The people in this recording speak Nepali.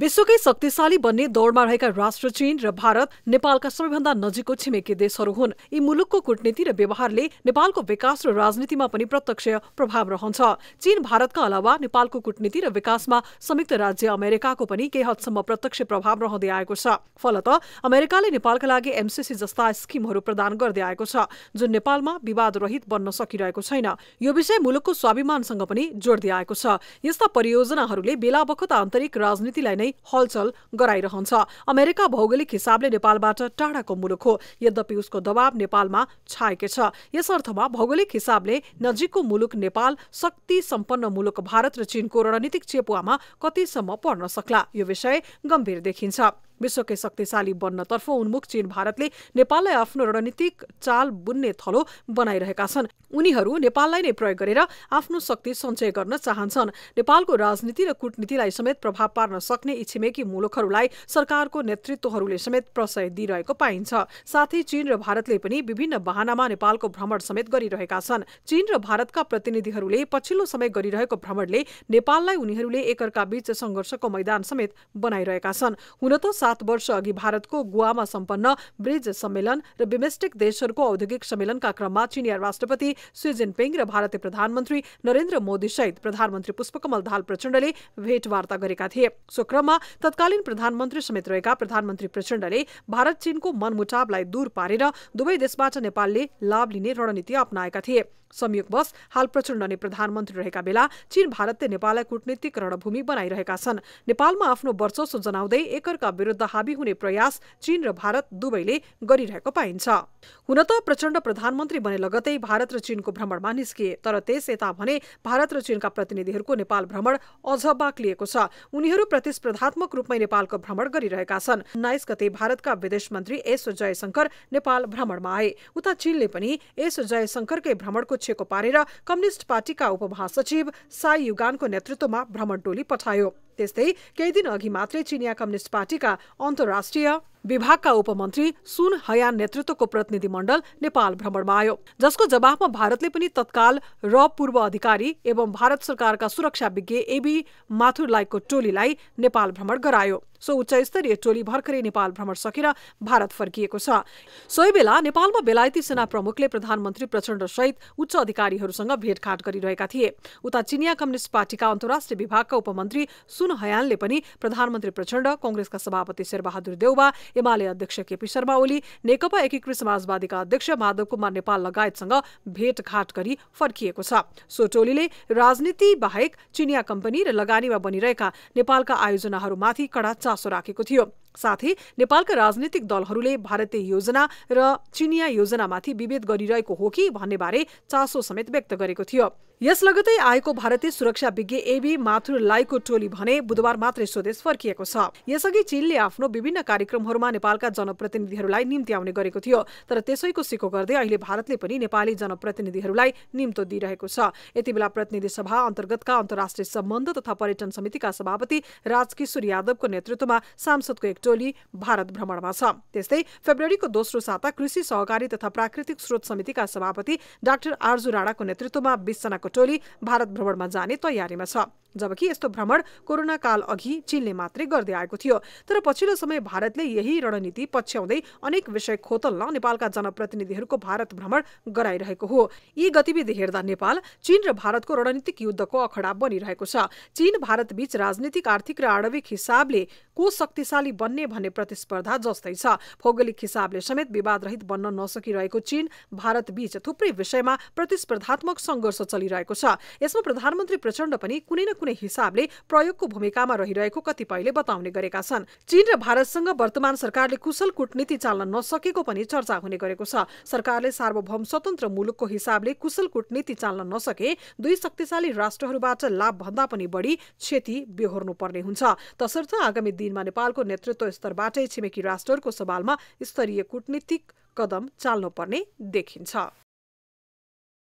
विश्वकै शक्तिशाली बन्ने दौड़मा रहेका राष्ट्र चीन र भारत नेपालका सबैभन्दा नजिकको छिमेकी देशहरू हुन् यी मुलुकको कूटनीति र व्यवहारले नेपालको विकास र राजनीतिमा पनि प्रत्यक्ष प्रभाव रहन्छ चीन भारतका अलावा नेपालको कूटनीति र विकासमा संयुक्त राज्य अमेरिकाको पनि केही हदसम्म प्रत्यक्ष प्रभाव रहँदै आएको छ फलत अमेरिकाले नेपालका लागि एमसिसी जस्ता स्किमहरू प्रदान गर्दै आएको छ जुन नेपालमा विवादरहित बन्न सकिरहेको छैन यो विषय मुलुकको स्वाभिमानसँग पनि जोड्दै आएको छ यस्ता परियोजनाहरूले बेला आन्तरिक राजनीतिलाई नै हलचल गराइरहन्छ अमेरिका भौगोलिक हिसाबले नेपालबाट टाढाको मुलुक हो यद्यपि उसको दबाव नेपालमा छाएकै छ यस अर्थमा भौगोलिक हिसाबले नजिकको मुलुक नेपाल शक्ति सम्पन्न मुलुक भारत र चीनको रणनीतिक चेपुवामा कतिसम्म पर्न सक्ला यो विषय गम्भीर देखिन्छ विश्वकै शक्तिशाली बन्नतर्फ उन्मुख चीन भारतले नेपाललाई आफ्नो रणनीतिक चाल बुन्ने थलो बनाइरहेका छन् उनीहरू नेपाललाई नै प्रयोग गरेर आफ्नो शक्ति सञ्चय गर्न चाहन्छन् नेपालको राजनीति र कूटनीतिलाई समेत प्रभाव पार्न सक्ने इच्छिमेकी मुलुकहरूलाई सरकारको नेतृत्वहरूले समेत प्रशय दिइरहेको पाइन्छ साथै चीन र भारतले पनि विभिन्न वाहनामा नेपालको भ्रमण समेत गरिरहेका छन् चीन र भारतका प्रतिनिधिहरूले पछिल्लो समय गरिरहेको भ्रमणले नेपाललाई उनीहरूले एकअर्का बीच संघर्षको मैदान समेत बनाइरहेका छन् हुन त सात वर्ष अघि भारतको गुवामा सम्पन्न ब्रिज सम्मेलन र बिमेस्टिक देशहरूको औद्योगिक सम्मेलनका क्रममा चिनिया राष्ट्रपति सी जिनपिङ र भारतीय प्रधानमन्त्री नरेन्द्र मोदी सहित प्रधानमन्त्री पुष्पकमल दाल प्रचण्डले भेटवार्ता गरेका थिए सो क्रममा तत्कालीन प्रधानमन्त्री समेत रहेका प्रधानमन्त्री प्रचण्डले भारत चीनको मनमुटावलाई दूर पारेर दुवै देशबाट नेपालले लाभ लिने रणनीति अप्नाएका थिए संयोगवश हाल प्रचण्ड नै प्रधानमन्त्री रहेका बेला चीन भारतले नेपाललाई कूटनीतिक रणभूमि बनाइरहेका छन् नेपालमा आफ्नो वर्चस्व जनाउँदै एकअर्का विरूद्ध शब्द हाबी हुने प्रयास चीन र भारत दुवैले गरिरहेको पाइन्छ हुन त प्रचण्ड प्रधानमन्त्री बने लगतै भारत र चीनको भ्रमणमा निस्किए तर त्यस यता भने भारत र चीनका प्रतिनिधिहरूको नेपाल भ्रमण अझ बाक्लिएको छ उनीहरू प्रतिस्पर्धात्मक रूपमै नेपालको भ्रमण गरिरहेका छन् उन्नाइस गते भारतका विदेश मन्त्री एस जयशंकर नेपाल भ्रमणमा आए उता चीनले पनि एस जयशंकरकै भ्रमणको छेको पारेर कम्युनिष्ट पार्टीका उपमहासचिव साई युगानको नेतृत्वमा भ्रमण टोली पठायो त्यस्तै केही दिन अघि मात्रै चिनिया कम्युनिस्ट पार्टीका अन्तर्राष्ट्रिय विभागका उपमन्त्री सुन हयान नेतृत्वको प्रतिनिधिमण्डल नेपाल भ्रमणमा आयो जसको जवाफमा भारतले पनि तत्काल र पूर्व अधिकारी एवं भारत सरकारका सुरक्षा विज्ञ एबी माथुरलाईको टोलीलाई नेपाल भ्रमण गरायो सो उच्च स्तरीय टोली भर्खरै नेपाल भ्रमण सकेर भारत फर्किएको छ सोही बेला नेपालमा बेलायती सेना प्रमुखले प्रधानमन्त्री प्रचण्ड सहित उच्च अधिकारीहरूसँग भेटघाट गरिरहेका थिए उता चिनिया कम्युनिष्ट पार्टीका अन्तर्राष्ट्रिय विभागका उपमन्त्री सुन हयानले पनि प्रधानमन्त्री प्रचण्ड कंग्रेसका सभापति शेरबहादुर देउवा एमाले अध्यक्ष केपी शर्मा ओली नेकपा एकीकृत समाजवादीका अध्यक्ष माधव कुमार नेपाल लगायतसँग भेटघाट गरी फर्किएको छ सो टोलीले राजनीति बाहेक चिनिया कम्पनी र लगानीमा बनिरहेका नेपालका आयोजनाहरूमाथि कडा चासो राखेको थियो साथै नेपालका राजनीतिक दलहरूले भारतीय योजना र चिनिया योजनामाथि विभेद गरिरहेको हो कि भन्ने बारे चासो समेत व्यक्त गरेको थियो यस लगतै आएको भारतीय सुरक्षा विज्ञ एबी माथुर लाइको टोली भने बुधबार मात्रै स्वदेश फर्किएको छ यसअघि चीनले आफ्नो विभिन्न कार्यक्रमहरूमा नेपालका जनप्रतिनिधिहरूलाई निम्ति आउने गरेको थियो तर त्यसैको सिको गर्दै अहिले भारतले पनि नेपाली जनप्रतिनिधिहरूलाई निम्तो दिइरहेको छ यति बेला प्रतिनिधि सभा अन्तर्गतका अन्तर्राष्ट्रिय सम्बन्ध तथा पर्यटन समितिका सभापति राजकिशोर यादवको नेतृत्वमा सांसदको एक टोली भारत भ्रमणमा छ त्यस्तै फेब्रुअरीको दोस्रो साता कृषि सहकारी तथा प्राकृतिक स्रोत समितिका सभापति डाक्टर आर्जु राणाको नेतृत्वमा बीसजनाको टोली भारत भ्रमणमा जाने तयारीमा छ जबकि यस्तो भ्रमण कोरोना काल अघि चीनले मात्रै गर्दै आएको थियो तर पछिल्लो समय भारतले यही रणनीति पछ्याउँदै अनेक विषय खोतल्न नेपालका जनप्रतिनिधिहरूको भारत भ्रमण गराइरहेको हो यी गतिविधि हेर्दा नेपाल चीन र भारतको रणनीतिक युद्धको अखडा बनिरहेको छ चीन भारत बीच राजनीतिक आर्थिक र आणविक हिसाबले को शक्तिशाली बन्ने भन्ने प्रतिस्पर्धा जस्तै छ भौगोलिक हिसाबले समेत विवादरहित बन्न नसकिरहेको चीन भारत बीच थुप्रै विषयमा प्रतिस्पर्धात्मक संघर्ष चलिरहेको छ यसमा प्रधानमन्त्री प्रचण्ड पनि कुनै न कुनै हिसाबले प्रयोगको भूमिकामा रहिरहेको कतिपयले बताउने गरेका छन् चीन र भारतसँग वर्तमान सरकारले कुशल कूटनीति चाल्न नसकेको पनि चर्चा हुने गरेको छ सरकारले सार्वभौम स्वतन्त्र मुलुकको हिसाबले कुशल कूटनीति चाल्न नसके दुई शक्तिशाली राष्ट्रहरूबाट लाभभन्दा पनि बढी क्षति बेहोर्नु पर्ने हुन्छ तसर्थ आगामी दिनमा नेपालको नेतृत्व स्तरबाटै छिमेकी राष्ट्रहरूको सवालमा स्तरीय कूटनीतिक कदम चाल्नुपर्ने देखिन्छ